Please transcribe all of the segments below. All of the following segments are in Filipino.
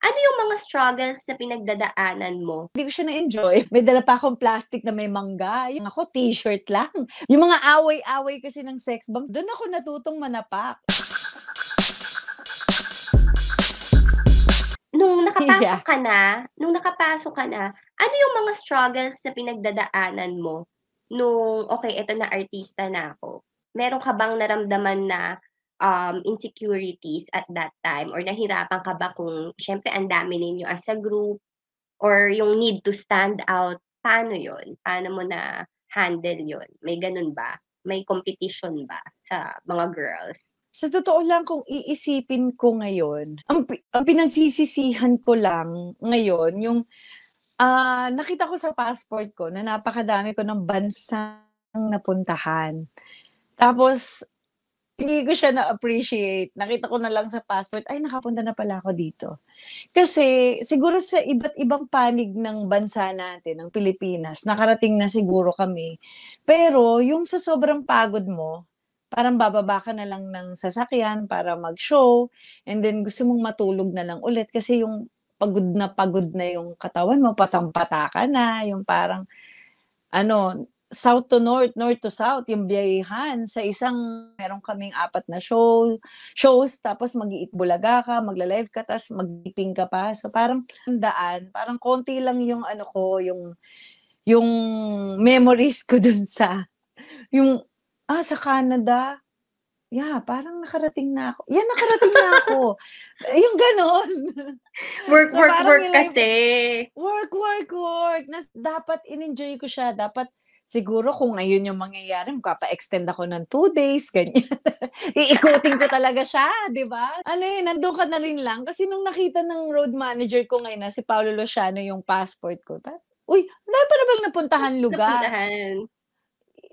Ano yung mga struggles na pinagdadaanan mo? Hindi ko siya na-enjoy. May dala pa akong plastic na may mangga. Yung ako, t-shirt lang. Yung mga away-away kasi ng sex bomb, doon ako natutong manapak. Nung nakapasok yeah. ka na, nung nakapasok ka na, ano yung mga struggles na pinagdadaanan mo? Nung, okay, eto na artista na ako. Meron ka bang naramdaman na um, insecurities at that time? Or nahirapan ka ba kung, syempre, ang dami ninyo as a group? Or yung need to stand out? Paano yon Paano mo na handle yon May ganun ba? May competition ba sa mga girls? Sa totoo lang, kung iisipin ko ngayon, ang, ang pinagsisisihan ko lang ngayon, yung uh, nakita ko sa passport ko na napakadami ko ng bansang napuntahan. Tapos, hindi ko siya na-appreciate. Nakita ko na lang sa passport, ay, nakapunta na pala ako dito. Kasi siguro sa iba't ibang panig ng bansa natin, ng Pilipinas, nakarating na siguro kami. Pero yung sa sobrang pagod mo, parang bababa ka na lang ng sasakyan para mag-show and then gusto mong matulog na lang ulit kasi yung pagod na pagod na yung katawan mo, patampata ka na, yung parang ano, south to north, north to south, yung biyayihan sa isang, meron kaming apat na show, shows, tapos mag bulaga ka, magla-live ka, tapos magiping ka pa. So parang daan, parang konti lang yung ano ko, yung, yung memories ko dun sa, yung, ah, sa Canada, yeah, parang nakarating na ako. Yan, nakarating na ako. yung ganon. Work, so, work, work kasi. work, work, work. Nas, dapat in-enjoy ko siya. Dapat siguro kung ngayon yung mangyayari, magpapa-extend ako ng two days, ganyan. Iikutin ko talaga siya, di ba? Ano eh, nandun ka na rin lang. Kasi nung nakita ng road manager ko ngayon na si Paolo Luciano yung passport ko, ta- uy, dahil para bang napuntahan lugar. Napuntahan.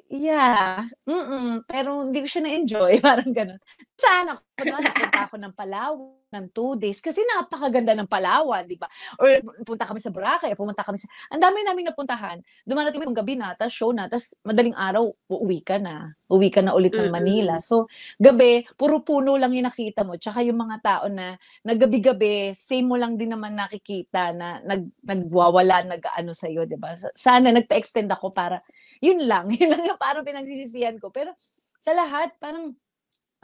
Yeah. Mm-mm. Pero hindi ko siya na-enjoy. Parang ganun sana ako doon? Napunta ako ng Palawan ng two days kasi napakaganda ng Palawan, di ba? Or punta kami sa Boracay, pumunta kami sa... Ang dami namin napuntahan. Dumarating itong gabi na, tapos show na, tapos madaling araw, uuwi ka na. Uuwi ka na ulit ng Manila. So, gabi, puro puno lang yung nakita mo. Tsaka yung mga tao na naggabi-gabi, same mo lang din naman nakikita na nag, nagwawala, nag-ano sa'yo, di ba? Sana nagpa-extend ako para, yun lang. Yun lang yung parang pinagsisisihan ko. Pero sa lahat, parang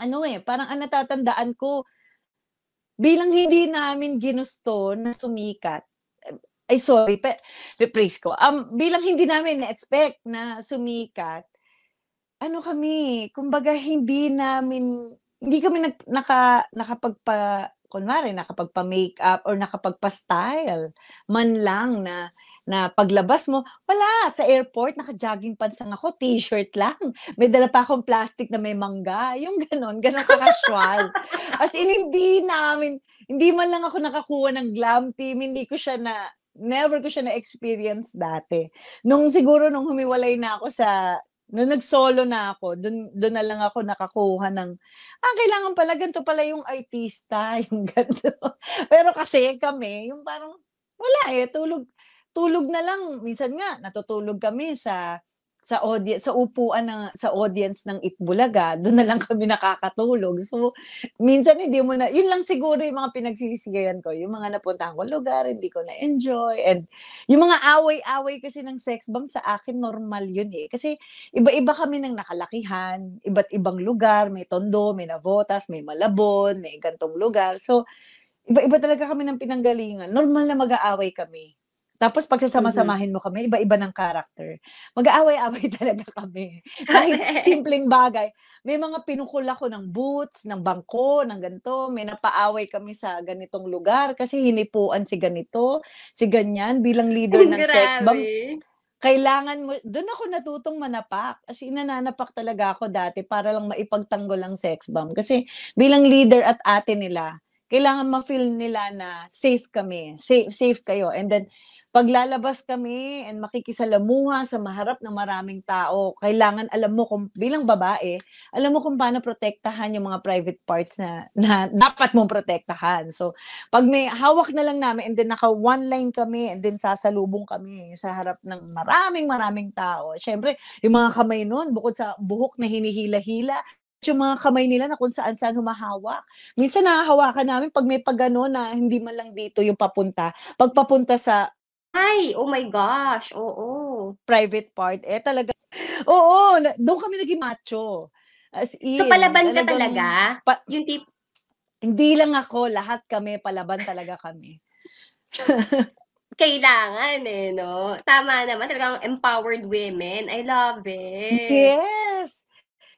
ano eh, parang ang natatandaan ko, bilang hindi namin ginusto na sumikat, eh, ay sorry, pe, rephrase ko. Um, bilang hindi namin na-expect na sumikat, ano kami, kumbaga hindi namin, hindi kami nag, naka, nakapagpa, kunwari, nakapagpa-makeup or nakapagpa-style man lang na na paglabas mo, wala, sa airport, naka-jogging pants lang ako, t-shirt lang. May dala pa akong plastic na may mangga. Yung ganon, ganon ka-casual. As in, hindi namin, hindi man lang ako nakakuha ng glam team, hindi ko siya na, never ko siya na-experience dati. Nung siguro, nung humiwalay na ako sa Nung nag-solo na ako, dun, dun na lang ako nakakuha ng, ah, kailangan pala, ganito pala yung artista, yung ganito. Pero kasi kami, yung parang, wala eh, tulog, tulog na lang minsan nga natutulog kami sa sa audience sa upuan ng sa audience ng Itbulaga, doon na lang kami nakakatulog. So minsan hindi mo na yun lang siguro yung mga pinagsisisigayan ko, yung mga napuntahan ko lugar, hindi ko na enjoy and yung mga away-away kasi ng sex bomb sa akin normal yun eh. Kasi iba-iba kami ng nakalakihan, iba't ibang lugar, may Tondo, may Navotas, may Malabon, may gantong lugar. So iba-iba talaga kami ng pinanggalingan. Normal na mag-aaway kami. Tapos mm-hmm. pag sasama-samahin mo kami, iba-iba ng character. Mag-aaway-away talaga kami. Kahit simpleng bagay. May mga pinukul ako ng boots, ng bangko, ng ganito. May napaaway kami sa ganitong lugar kasi hinipuan si ganito, si ganyan bilang leader ng Grabe. sex bomb. Kailangan mo, doon ako natutong manapak. Kasi inananapak talaga ako dati para lang maipagtanggol ang sex bomb. Kasi bilang leader at ate nila, kailangan ma-feel nila na safe kami, safe, safe kayo. And then, paglalabas kami and makikisalamuha sa maharap ng maraming tao, kailangan alam mo kung, bilang babae, alam mo kung paano protektahan yung mga private parts na, na dapat mong protektahan. So, pag may hawak na lang namin and then naka one line kami and then sasalubong kami sa harap ng maraming maraming tao, syempre, yung mga kamay nun, bukod sa buhok na hinihila-hila, yung mga kamay nila na kung saan saan humahawak. Minsan nahahawakan namin pag may pagano na hindi man lang dito yung papunta. Pag papunta sa ay, oh my gosh, oo. Private part, eh talaga. Oo, na, doon kami naging macho. As in, so palaban ka talaga? Pa, yung tip? Hindi lang ako, lahat kami, palaban talaga kami. kailangan eh, no? Tama naman, talagang empowered women. I love it. Yes!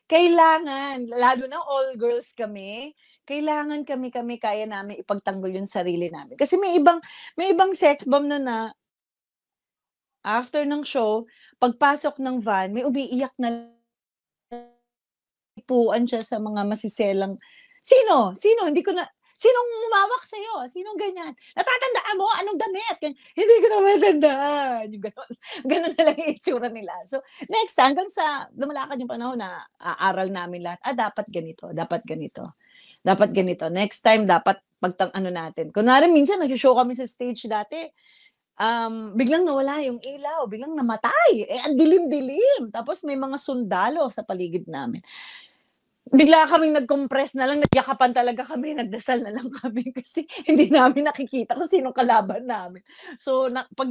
kailangan, lalo na all girls kami, kailangan kami kami kaya namin ipagtanggol yung sarili namin. Kasi may ibang may ibang sex bomb na na after ng show, pagpasok ng van, may umiiyak na puan siya sa mga masiselang sino? Sino? Hindi ko na Sinong umawak iyo? Sinong ganyan? Natatandaan mo? Anong damit? Ganyan. Hindi ko na matandaan. Yung ganun. Ganun na lang yung itsura nila. So, next, hanggang sa lumalakad yung panahon na aaral namin lahat, ah, dapat ganito, dapat ganito. Dapat ganito. Next time, dapat pagtang ano natin. Kunwari, minsan nag-show kami sa stage dati, um, biglang nawala yung ilaw, biglang namatay. Eh, ang dilim-dilim. Tapos may mga sundalo sa paligid namin bigla kaming nag-compress na lang, nagyakapan talaga kami, nagdasal na lang kami kasi hindi namin nakikita kung sino kalaban namin. So, na, pag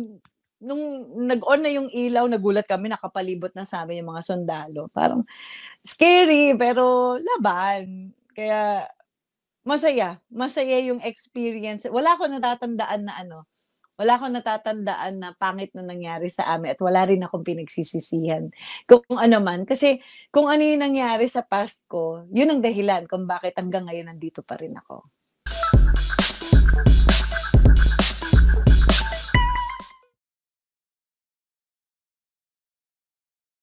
nung nag-on na yung ilaw, nagulat kami, nakapalibot na sa amin yung mga sundalo. Parang scary, pero laban. Kaya masaya. Masaya yung experience. Wala ko natatandaan na ano, wala akong natatandaan na pangit na nangyari sa amin at wala rin akong pinagsisisihan. Kung ano man. Kasi kung ano yung nangyari sa past ko, yun ang dahilan kung bakit hanggang ngayon nandito pa rin ako.